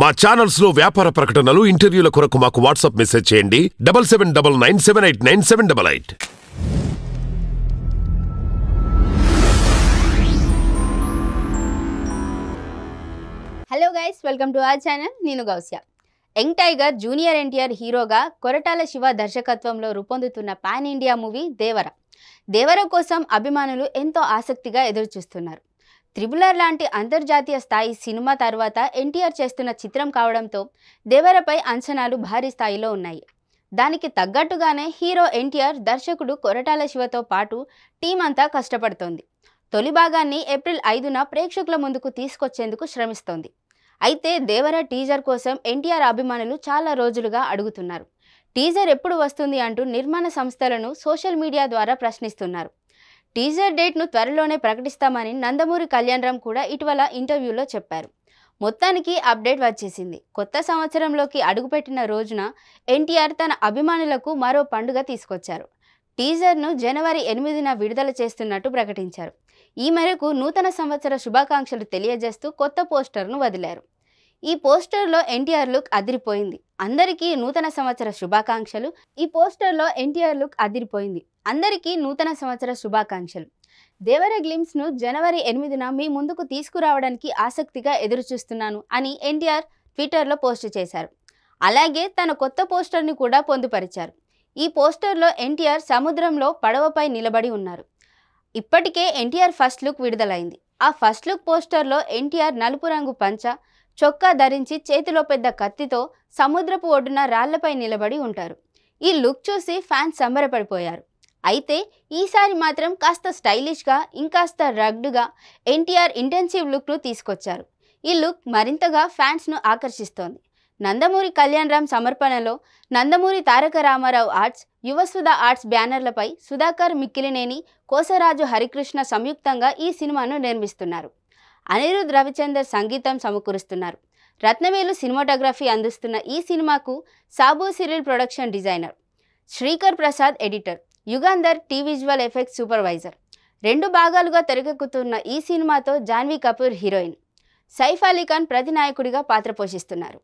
మా ఛానల్స్ లో వ్యాపార ప్రకటనలు ఇంటర్వ్యూల కొరకు మాకు వాట్సాప్ మెసేజ్ చేయండి double seven double nine seven eight nine seven double eight hello guys welcome to our channel నేను Gousya young tiger junior NTR హీరోగా కొరటాల శివ దర్శకత్వంలో రూపొందుతున్న pan India movie Devara Devara కోసం అభిమానులు ఎంతో ఆసక్తిగా ఎదురుచూస్తున్నారు త్రిబులర్ లాంటి అంతర్జాతీయ స్థాయి సినిమా తర్వాత ఎన్టీఆర్ చేస్తున్న చిత్రం కావడంతో దేవరపై అంచనాలు భారీ స్థాయిలో ఉన్నాయి దానికి తగ్గట్టుగానే హీరో ఎన్టీఆర్ దర్శకుడు కొరటాల శివతో పాటు టీం అంతా కష్టపడుతోంది తొలి భాగాన్ని ఏప్రిల్ ఐదున ప్రేక్షకుల ముందుకు తీసుకొచ్చేందుకు శ్రమిస్తోంది అయితే దేవర టీజర్ కోసం ఎన్టీఆర్ అభిమానులు చాలా రోజులుగా అడుగుతున్నారు టీజర్ ఎప్పుడు వస్తుంది అంటూ నిర్మాణ సంస్థలను సోషల్ మీడియా ద్వారా ప్రశ్నిస్తున్నారు టీజర్ డేట్ను త్వరలోనే ప్రకటిస్తామని నందమూరి కళ్యాణరామ్ కూడా ఇటీవల ఇంటర్వ్యూలో చెప్పారు మొత్తానికి అప్డేట్ వచ్చేసింది కొత్త సంవత్సరంలోకి అడుగుపెట్టిన రోజున ఎన్టీఆర్ తన అభిమానులకు మరో పండుగ తీసుకొచ్చారు టీజర్ను జనవరి ఎనిమిదిన విడుదల చేస్తున్నట్టు ప్రకటించారు ఈ మేరకు నూతన సంవత్సర శుభాకాంక్షలు తెలియజేస్తూ కొత్త పోస్టర్ను వదిలారు ఈ పోస్టర్లో ఎన్టీఆర్ లుక్ అదిరిపోయింది అందరికీ నూతన సంవత్సర శుభాకాంక్షలు ఈ పోస్టర్లో ఎన్టీఆర్ లుక్ అదిరిపోయింది అందరికీ నూతన సంవత్సర శుభాకాంక్షలు దేవర గ్లిమ్స్ను జనవరి ఎనిమిదిన మీ ముందుకు తీసుకురావడానికి ఆసక్తిగా ఎదురుచూస్తున్నాను అని ఎన్టీఆర్ ట్విట్టర్లో పోస్ట్ చేశారు అలాగే తన కొత్త పోస్టర్ని కూడా పొందుపరిచారు ఈ పోస్టర్లో ఎన్టీఆర్ సముద్రంలో పడవపై నిలబడి ఉన్నారు ఇప్పటికే ఎన్టీఆర్ ఫస్ట్ లుక్ విడుదలైంది ఆ ఫస్ట్ లుక్ పోస్టర్లో ఎన్టీఆర్ నలుపు రంగు పంచ చొక్కా ధరించి చేతిలో పెద్ద కత్తితో సముద్రపు ఒడ్డున రాళ్లపై నిలబడి ఉంటారు ఈ లుక్ చూసి ఫ్యాన్స్ సంబరపడిపోయారు అయితే ఈసారి మాత్రం కాస్త స్టైలిష్గా ఇంకాస్త రగ్డ్గా ఎన్టీఆర్ ఇంటెన్సివ్ లుక్ను తీసుకొచ్చారు ఈ లుక్ మరింతగా ఫ్యాన్స్ను ఆకర్షిస్తోంది నందమూరి కళ్యాణరామ్ సమర్పణలో నందమూరి తారక రామారావు ఆర్ట్స్ యువసుధ ఆర్ట్స్ బ్యానర్లపై సుధాకర్ మిక్కిలినేని కోసరాజు హరికృష్ణ సంయుక్తంగా ఈ సినిమాను నిర్మిస్తున్నారు అనిరుద్ రవిచందర్ సంగీతం సమకూరుస్తున్నారు రత్నవేలు సినిమాటోగ్రఫీ అందిస్తున్న ఈ సినిమాకు Sabu Cyril production designer Sreekar Prasad editor Yugandhar T visual effect supervisor రెండు భాగాలుగా తెరకెక్కుతున్న ఈ సినిమాతో జాన్వీ కపూర్ హీరోయిన్ సైఫ్ అలీ ఖాన్ ప్రతినాయకుడిగా పాత్ర పోషిస్తున్నారు